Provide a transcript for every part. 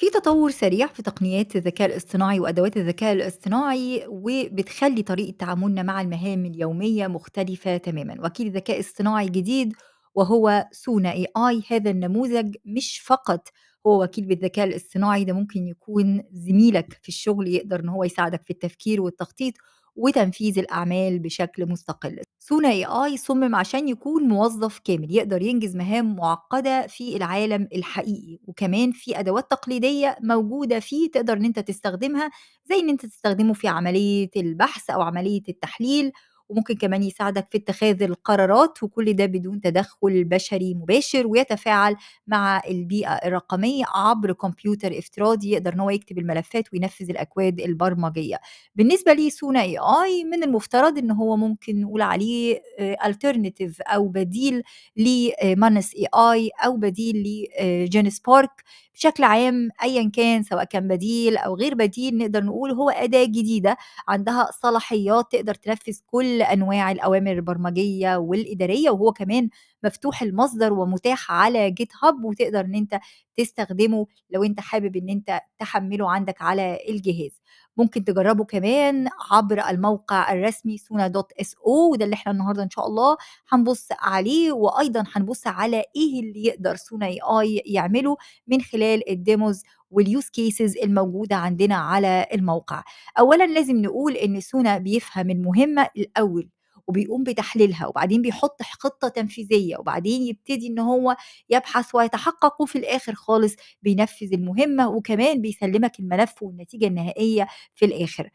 في تطور سريع في تقنيات الذكاء الاصطناعي وادوات الذكاء الاصطناعي وبتخلي طريقه تعاملنا مع المهام اليوميه مختلفه تماما وكيل ذكاء اصطناعي جديد وهو سونا اي اي هذا النموذج مش فقط هو وكيل بالذكاء الاصطناعي ده ممكن يكون زميلك في الشغل يقدر ان هو يساعدك في التفكير والتخطيط وتنفيذ الأعمال بشكل مستقل سونا اي اي صمم عشان يكون موظف كامل يقدر ينجز مهام معقدة في العالم الحقيقي وكمان في أدوات تقليدية موجودة فيه تقدر إن أنت تستخدمها زي إن أنت تستخدمه في عملية البحث أو عملية التحليل وممكن كمان يساعدك في اتخاذ القرارات وكل ده بدون تدخل بشري مباشر ويتفاعل مع البيئة الرقمية عبر كمبيوتر افتراضي يقدر ان هو يكتب الملفات وينفذ الاكواد البرمجية بالنسبة لسونا اي اي من المفترض ان هو ممكن نقول عليه آه، alternative او بديل لمانس اي اي او بديل لجينيس بارك آه، بشكل عام ايا كان سواء كان بديل او غير بديل نقدر نقول هو اداه جديده عندها صلاحيات تقدر تنفذ كل انواع الاوامر البرمجيه والاداريه وهو كمان مفتوح المصدر ومتاح على جيت هاب وتقدر ان انت تستخدمه لو انت حابب ان انت تحمله عندك على الجهاز ممكن تجربه كمان عبر الموقع الرسمي سونا دوت اس او وده اللي احنا النهارده ان شاء الله هنبص عليه وايضا هنبص على ايه اللي يقدر سونا اي اي يعمله من خلال الديموز واليوز كيسز الموجودة عندنا على الموقع أولا لازم نقول إن سونا بيفهم المهمة الأول وبيقوم بتحليلها وبعدين بيحط خطه تنفيذيه وبعدين يبتدي ان هو يبحث ويتحقق وفي الاخر خالص بينفذ المهمه وكمان بيسلمك الملف والنتيجه النهائيه في الاخر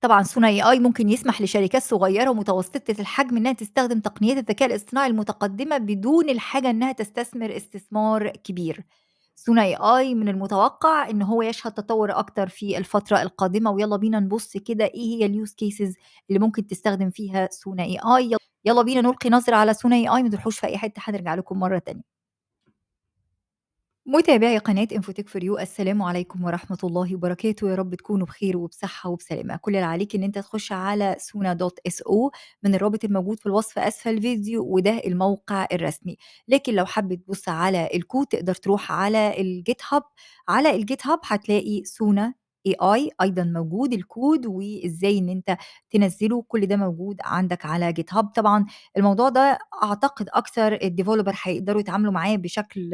طبعا سونا اي اي ممكن يسمح لشركات صغيره ومتوسطه الحجم انها تستخدم تقنيات الذكاء الاصطناعي المتقدمه بدون الحاجه انها تستثمر استثمار كبير ثنائي اي من المتوقع ان هو يشهد تطور اكتر في الفتره القادمه ويلا بينا نبص كده ايه هي اليوز كيسز اللي ممكن تستخدم فيها ثنائي اي يلا بينا نلقي نظره على ثنائي اي ما تروحوش في اي حته هنرجع لكم مره تانية متابعي قناة انفوتك فور يو السلام عليكم ورحمة الله وبركاته يا رب تكونوا بخير وبصحة وبسلامة كل اللي عليك ان انت تخش على سونا دوت اس او من الرابط الموجود في الوصف اسفل الفيديو وده الموقع الرسمي لكن لو حابب تبص على الكود تقدر تروح على الجيت هاب على الجيت هاب هتلاقي سونا اي اي ايضا موجود الكود وازاي ان انت تنزله كل ده موجود عندك على جيت هاب طبعا الموضوع ده اعتقد اكثر الديفلوبر هيقدروا يتعاملوا معاه بشكل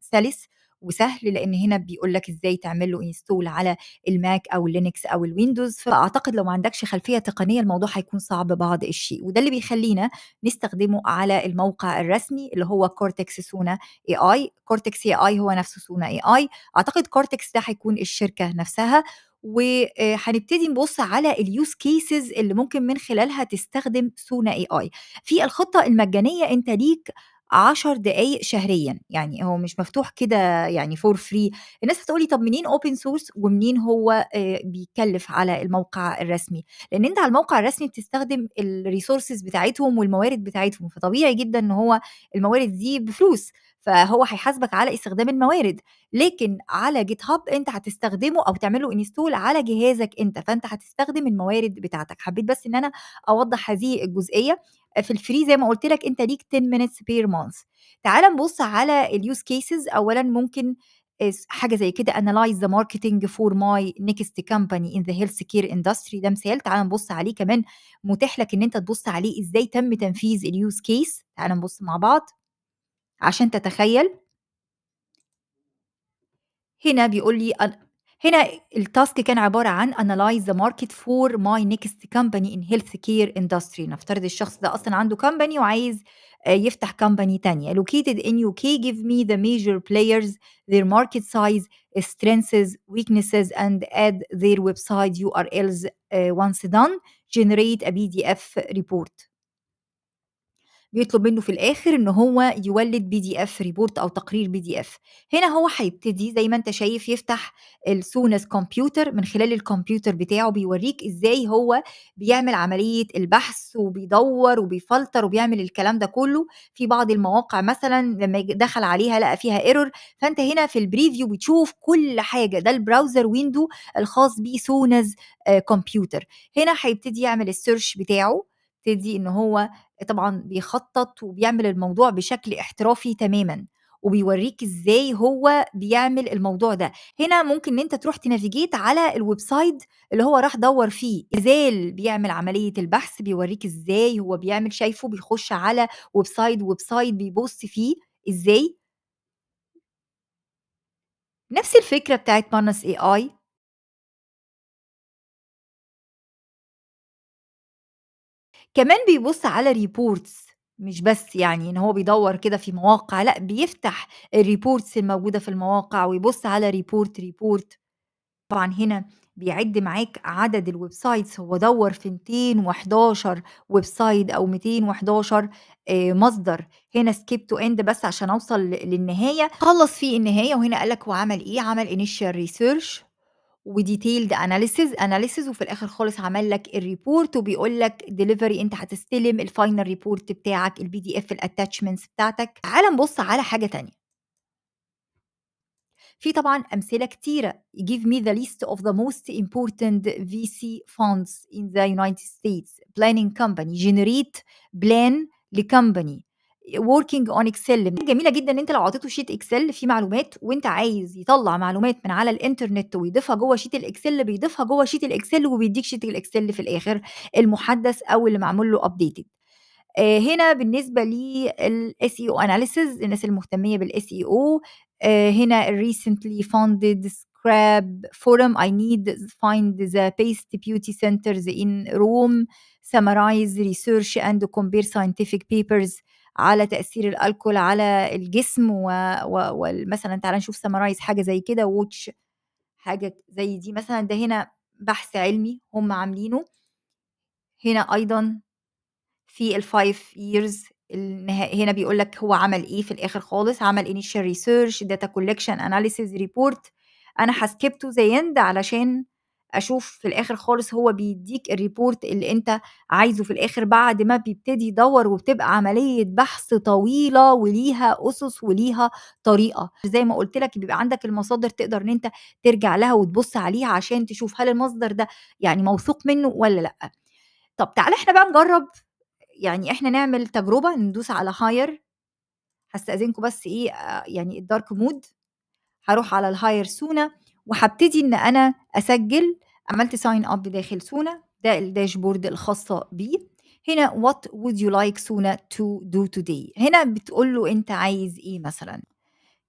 سلس وسهل لان هنا بيقول لك ازاي تعمل له انستول على الماك او اللينكس او الويندوز فاعتقد لو ما عندكش خلفيه تقنيه الموضوع هيكون صعب بعض الشيء وده اللي بيخلينا نستخدمه على الموقع الرسمي اللي هو كورتكس سونا اي اي كورتكس اي اي هو نفسه سونا اي اي اعتقد كورتكس ده هيكون الشركه نفسها وهنبتدي نبص على اليوز كيسز اللي ممكن من خلالها تستخدم سونا اي اي في الخطه المجانيه انت ليك 10 دقايق شهريا يعني هو مش مفتوح كده يعني فور فري الناس هتقولي طب منين اوبن سورس ومنين هو بيكلف على الموقع الرسمي لان انت على الموقع الرسمي بتستخدم الريسورسز بتاعتهم والموارد بتاعتهم فطبيعي جدا ان هو الموارد دي بفلوس فهو هيحاسبك على استخدام الموارد لكن على جيت هاب انت هتستخدمه او تعمله انستول على جهازك انت فانت هتستخدم الموارد بتاعتك حبيت بس ان انا اوضح هذه الجزئيه آه، في الفري زي ما قلت لك انت ليك 10 minutes بير مانث تعال نبص على اليوز كيسز اولا ممكن آه، حاجه زي كده analyze the marketing for my next company in the healthcare industry ده مثال تعال نبص عليه كمان متاح لك ان انت تبص عليه ازاي تم تنفيذ اليوز كيس تعال نبص مع بعض عشان تتخيل هنا بيقول لي هنا التاسك كان عبارة عن analyze the market for my next company in healthcare industry نفترض الشخص ده أصلا عنده company وعايز يفتح company تانية located in UK give me the major players their market size strengths weaknesses and add their website URLs once done generate a PDF report بيطلب منه في الاخر ان هو يولد بي دي اف ريبورت او تقرير بي دي اف هنا هو هيبتدي زي ما انت شايف يفتح السونس كمبيوتر من خلال الكمبيوتر بتاعه بيوريك ازاي هو بيعمل عمليه البحث وبيدور وبيفلتر وبيعمل الكلام ده كله في بعض المواقع مثلا لما دخل عليها لقى فيها ايرور فانت هنا في البريفيو بتشوف كل حاجه ده البراوزر ويندو الخاص بيه سونس كمبيوتر آه، هنا هيبتدي يعمل السيرش بتاعه بيبتدي ان هو طبعا بيخطط وبيعمل الموضوع بشكل احترافي تماما وبيوريك ازاي هو بيعمل الموضوع ده هنا ممكن ان انت تروح تنافيجيت على الويب سايت اللي هو راح دور فيه ازاي بيعمل عمليه البحث بيوريك ازاي هو بيعمل شايفه بيخش على ويب سايت ويب سايت بيبص فيه ازاي نفس الفكره بتاعت مانس اي اي كمان بيبص على ريبورتس مش بس يعني ان هو بيدور كده في مواقع لا بيفتح الريبورتس الموجوده في المواقع ويبص على ريبورت ريبورت طبعا هنا بيعد معاك عدد الويب سايتس هو دور في 211 ويب سايت او 211 آه، مصدر هنا سكيب تو اند بس عشان اوصل للنهايه خلص في النهايه وهنا قال لك هو عمل ايه عمل انيشال ريسيرش وديتيلد اناليسز اناليسز وفي الاخر خالص عمل لك الريبورت وبيقول لك ديليفري انت هتستلم الفاينل ريبورت بتاعك البي دي اف الاتاتشمنتس بتاعتك تعال نبص على حاجه تانية في طبعا امثله كتيره give me the list of the most important VC funds in the United States planning company generate plan لكمباني working on excel جميله جدا ان انت لو اعطيته شيت اكسل فيه معلومات وانت عايز يطلع معلومات من على الانترنت ويضيفها جوه شيت الاكسل بيضيفها جوه شيت الاكسل وبيديك شيت الاكسل في الاخر المحدث او اللي معمول له ابديتد آه، هنا بالنسبه للاس اي او اناليسز الناس المهتميه بالاس e اي آه، او هنا recently funded scrap forum I need find the best beauty centers in Rome summarize research and compare scientific papers على تاثير الالكول على الجسم ومثلا تعال نشوف سمرايز حاجه زي كده ووتش حاجه زي دي مثلا ده هنا بحث علمي هم عاملينه هنا ايضا في الفايف ييرز هنا بيقول لك هو عمل ايه في الاخر خالص عمل initial research data collection analysis report انا هسكبته زي اند علشان اشوف في الاخر خالص هو بيديك الريبورت اللي انت عايزه في الاخر بعد ما بيبتدي يدور وبتبقى عمليه بحث طويله وليها اسس وليها طريقه زي ما قلت لك بيبقى عندك المصادر تقدر ان انت ترجع لها وتبص عليها عشان تشوف هل المصدر ده يعني موثوق منه ولا لا طب تعالى احنا بقى نجرب يعني احنا نعمل تجربه ندوس على هاير هستاذنكم بس ايه آه، يعني الدارك مود هروح على الهاير سونا وهبتدي ان انا اسجل عملت ساين اب داخل سونا ده الداشبورد الخاصه بيه هنا what would you like سونا to do today هنا بتقول له انت عايز ايه مثلا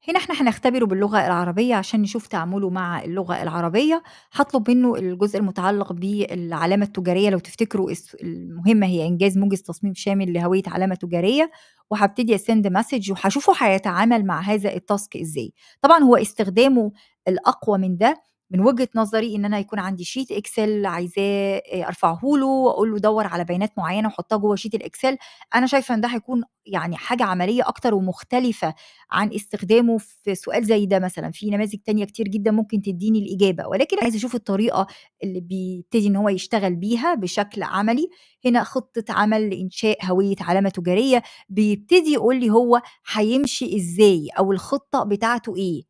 هنا إحنا هنختبره باللغة العربية عشان نشوف تعامله مع اللغة العربية، هطلب منه الجزء المتعلق بالعلامة التجارية لو تفتكروا المهمة هي إنجاز موجز تصميم شامل لهوية علامة تجارية، وهبتدي أسند message وهشوفه هيتعامل مع هذا التاسك إزاي، طبعًا هو استخدامه الأقوى من ده من وجهه نظري ان انا يكون عندي شيت اكسل عايزاه آه، ارفعه له واقول له دور على بيانات معينه وحطها جوه شيت الاكسل انا شايفه ان ده هيكون يعني حاجه عمليه اكتر ومختلفه عن استخدامه في سؤال زي ده مثلا في نماذج تانية كتير جدا ممكن تديني الاجابه ولكن عايزه اشوف الطريقه اللي بيبتدي ان هو يشتغل بيها بشكل عملي هنا خطه عمل لانشاء هويه علامه تجاريه بيبتدي يقول لي هو هيمشي ازاي او الخطه بتاعته ايه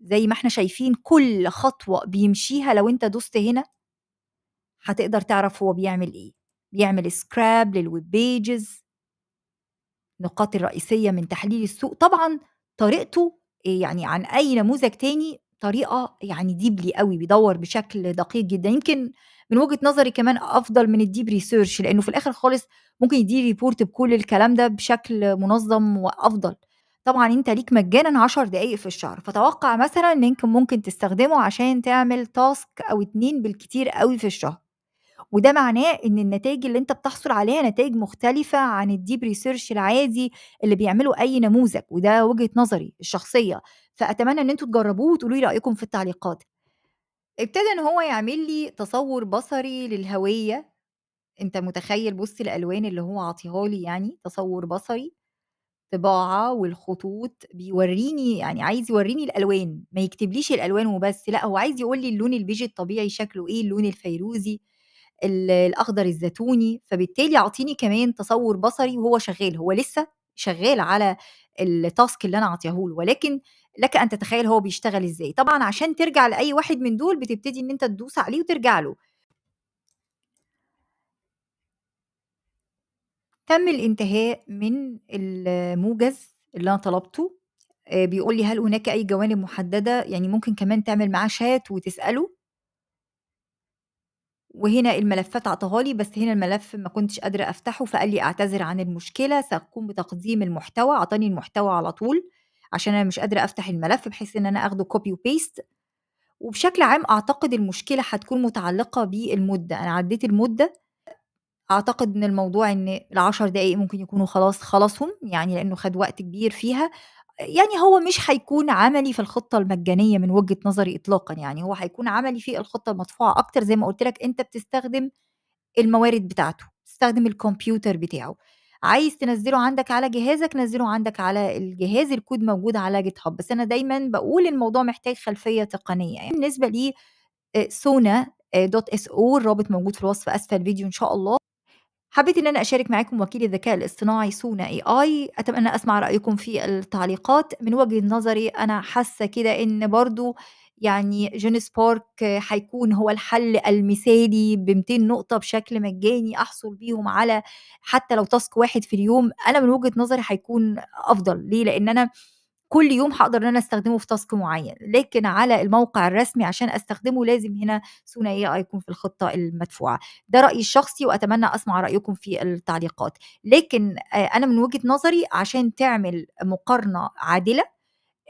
زي ما احنا شايفين كل خطوة بيمشيها لو انت دوست هنا هتقدر تعرف هو بيعمل ايه بيعمل سكراب للويب بيجز النقاط الرئيسية من تحليل السوق طبعا طريقته آه، يعني عن اي نموذج تاني طريقة يعني ديبلي قوي بيدور بشكل دقيق جدا يمكن من وجهة نظري كمان افضل من الديب ريسيرش لانه في الاخر خالص ممكن يدي ريبورت بكل الكلام ده بشكل منظم وافضل طبعا انت ليك مجانا 10 دقايق في الشهر فتوقع مثلا لينك انك ممكن تستخدمه عشان تعمل تاسك او اتنين بالكتير قوي في الشهر وده معناه ان النتائج اللي انت بتحصل عليها نتائج مختلفه عن الديب ريسيرش العادي اللي بيعمله اي نموذج وده وجهه نظري الشخصيه فاتمنى ان انتوا تجربوه وتقولوا لي رايكم في التعليقات ابتدى ان هو يعمل لي تصور بصري للهويه انت متخيل بص الالوان اللي هو عاطيها لي يعني تصور بصري الطباعه والخطوط بيوريني يعني عايز يوريني الالوان ما يكتبليش الالوان وبس لا هو عايز يقول لي اللون البيج الطبيعي شكله ايه اللون الفيروزي الاخضر الزيتوني فبالتالي اعطيني كمان تصور بصري وهو شغال هو لسه شغال على التاسك اللي انا عاطيهوله ولكن لك ان تتخيل هو بيشتغل ازاي طبعا عشان ترجع لاي واحد من دول بتبتدي ان انت تدوس عليه وترجع له تم الانتهاء من الموجز اللي انا طلبته آه، بيقول لي هل هناك اي جوانب محدده يعني ممكن كمان تعمل معاه شات وتساله وهنا الملفات اعطاها لي بس هنا الملف ما كنتش قادره افتحه فقال لي اعتذر عن المشكله ساقوم بتقديم المحتوى عطاني المحتوى على طول عشان انا مش قادره افتح الملف بحيث ان انا اخده كوبي وبيست وبشكل عام اعتقد المشكله هتكون متعلقه بالمده انا عديت المده أعتقد إن الموضوع إن ال10 دقايق ممكن يكونوا خلاص خلصهم، يعني لإنه خَد وقت كبير فيها، يعني هو مش هيكون عملي في الخطة المجانية من وجهة نظري إطلاقًا، يعني هو هيكون عملي في الخطة المدفوعة أكتر زي ما قُلت لك أنت بتستخدم الموارد بتاعته، بتستخدم الكمبيوتر بتاعه، عايز تنزّله عندك على جهازك نزّله عندك على الجهاز، الكود موجود على جيت هاب بس أنا دايمًا بقول الموضوع محتاج خلفية تقنية يعني، بالنسبة آه، آه، دوت اس او الرابط موجود في الوصف أسفل الفيديو إن شاء الله. حبيت ان انا اشارك معاكم وكيل الذكاء الاصطناعي سونا اي اي اتمنى اسمع رايكم في التعليقات من وجهه نظري انا حاسه كده ان برضو يعني جون سبارك هيكون هو الحل المثالي ب 200 نقطه بشكل مجاني احصل بيهم على حتى لو تاسك واحد في اليوم انا من وجهه نظري هيكون افضل ليه لان انا كل يوم هقدر ان انا استخدمه في تاسك معين لكن على الموقع الرسمي عشان استخدمه لازم هنا ثنائيه ايكون في الخطه المدفوعه ده رايي الشخصي واتمنى اسمع رايكم في التعليقات لكن آه، انا من وجهه نظري عشان تعمل مقارنه عادله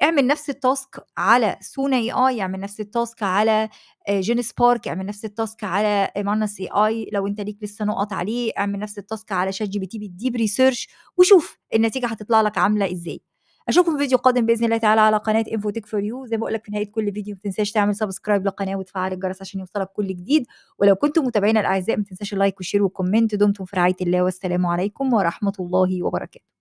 اعمل نفس التاسك على سونا اي اي اعمل نفس التاسك على جين آه، سبارك اعمل نفس التاسك على مانس اي اي لو انت ليك لسه نقط عليه اعمل نفس التاسك على شات جي بي تي بالديب ريسيرش وشوف النتيجه هتطلع لك عامله ازاي اشوفكم في فيديو قادم باذن الله تعالى على قناه انفو تك فور يو زي ما بقول لك في نهايه كل فيديو ما تنساش تعمل سبسكرايب للقناه وتفعل الجرس عشان يوصلك كل جديد ولو كنتم متابعينا الاعزاء ما تنساش اللايك والشير والكومنت دمتم في رعايه الله والسلام عليكم ورحمه الله وبركاته